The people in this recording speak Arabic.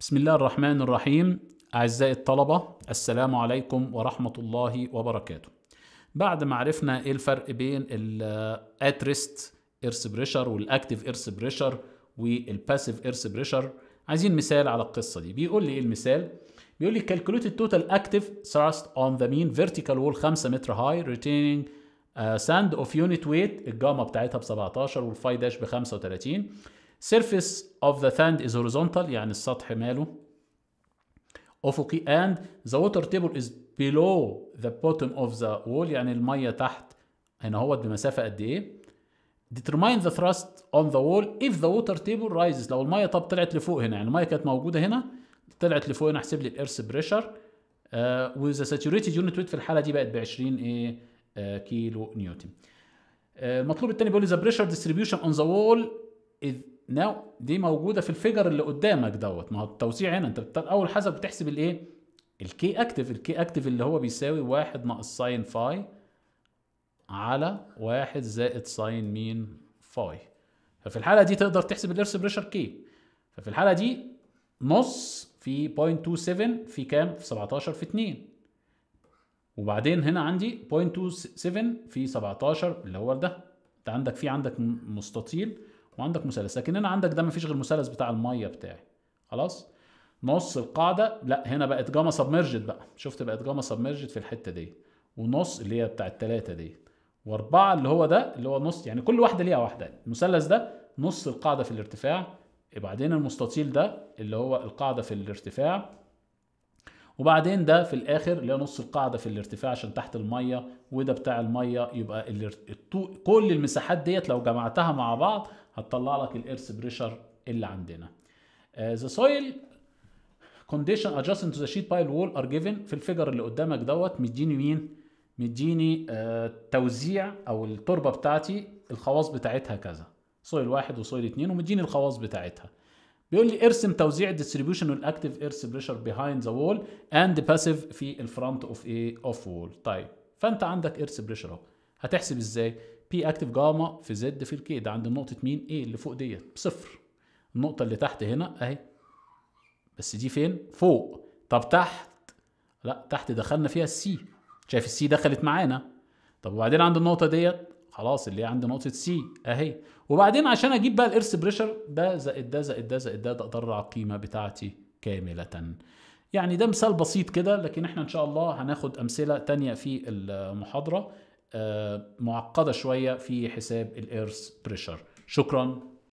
بسم الله الرحمن الرحيم أعزائي الطلبة السلام عليكم ورحمة الله وبركاته بعد ما عرفنا إيه الفرق بين الأترست إرس بريشر والأكتيف إرس بريشر والباسيف إرس بريشر عايزين مثال على القصة دي بيقول لي إيه المثال بيقول لي calculate total active thrust on the mean vertical wall 5 متر high retaining sand of unit weight الجاما بتاعتها ب 17 والفاي داش ب 35 Surface of the sand is horizontal يعني السطح ماله أفقي and the water table is below the bottom of the wall يعني المية تحت هنا هو بمسافة قد إيه determine the thrust on the wall if the water table rises لو المية طب طلعت لفوق هنا يعني المية كانت موجودة هنا طلعت لفوق هنا احسب لي الإرث بريشر وذا ساتوريتد يونت ويت في الحالة دي بقت ب 20 إيه uh, كيلو نيوتن uh, المطلوب الثاني بيقول لي the pressure distribution on the wall ناو دي موجوده في الفيجر اللي قدامك دوت ما هو التوسيع هنا انت اول حسب بتحسب الايه الكي اكتف الكي اكتف اللي هو بيساوي واحد ناقص ساين فاي على واحد زائد ساين مين فاي ففي الحاله دي تقدر تحسب الايرث بريشر كي ففي الحاله دي نص في 0.27 في كام في 17 في 2 وبعدين هنا عندي 0.27 في 17 اللي هو ده انت عندك في عندك مستطيل وعندك مثلث لكن هنا عندك ده مفيش غير المثلث بتاع الميه بتاعي خلاص نص القاعده لا هنا بقت جاما سبمرجد بقى شفت بقت جاما سبمرجد في الحته دي ونص اللي هي بتاع الثلاثه دي واربعه اللي هو ده اللي هو نص يعني كل واحده ليها واحده المثلث ده نص القاعده في الارتفاع إيه بعدين المستطيل ده اللي هو القاعده في الارتفاع وبعدين ده في الاخر اللي نص القاعده في الارتفاع عشان تحت الميه وده بتاع الميه يبقى كل المساحات ديت لو جمعتها مع بعض هتطلع لك الايرث بريشر اللي عندنا ذا آه، سويل condition adjacent to the sheet pile wall are given في الفيجر اللي قدامك دوت مديني مين مديني آه توزيع او التربه بتاعتي الخواص بتاعتها كذا سويل واحد وسويل اثنين ومديني الخواص بتاعتها بيقول لي ارسم توزيع الديستريبيوشن والاكتف اير بريشر بيهايند ذا وول اند باسيف في الفرونت اوف ايه اوف وول طيب فانت عندك اير بريشر اهو هتحسب ازاي بي اكتف جاما في زد في الكي ده عند نقطه مين ايه اللي فوق ديت بصفر النقطه اللي تحت هنا اهي بس دي فين فوق طب تحت لا تحت دخلنا فيها السي شايف السي دخلت معانا طب وبعدين عند النقطه ديت خلاص اللي هي عند نقطه سي اهي وبعدين عشان اجيب بقى الارث بريشر ده زائد ده زائد ده زائد ده اضرع القيمه بتاعتي كامله يعني ده مثال بسيط كده لكن احنا ان شاء الله هناخد امثله تانية في المحاضره آه، معقده شويه في حساب الارث بريشر شكرا